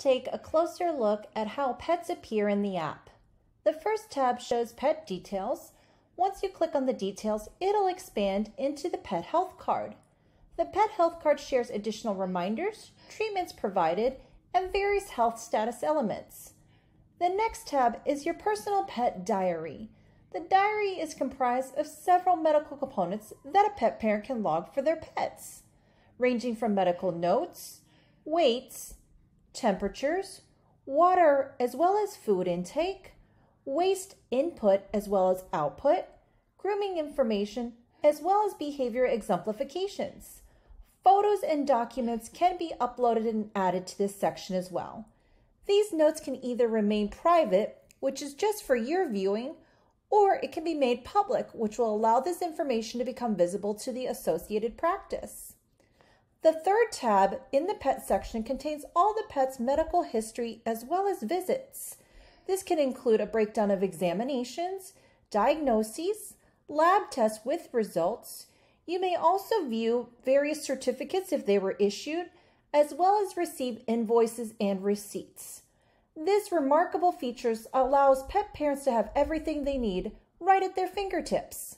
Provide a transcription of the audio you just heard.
take a closer look at how pets appear in the app. The first tab shows pet details. Once you click on the details, it'll expand into the pet health card. The pet health card shares additional reminders, treatments provided, and various health status elements. The next tab is your personal pet diary. The diary is comprised of several medical components that a pet parent can log for their pets, ranging from medical notes, weights, temperatures, water as well as food intake, waste input as well as output, grooming information, as well as behavior exemplifications. Photos and documents can be uploaded and added to this section as well. These notes can either remain private, which is just for your viewing, or it can be made public, which will allow this information to become visible to the associated practice. The third tab in the pet section contains all the pet's medical history as well as visits. This can include a breakdown of examinations, diagnoses, lab tests with results. You may also view various certificates if they were issued, as well as receive invoices and receipts. This remarkable features allows pet parents to have everything they need right at their fingertips.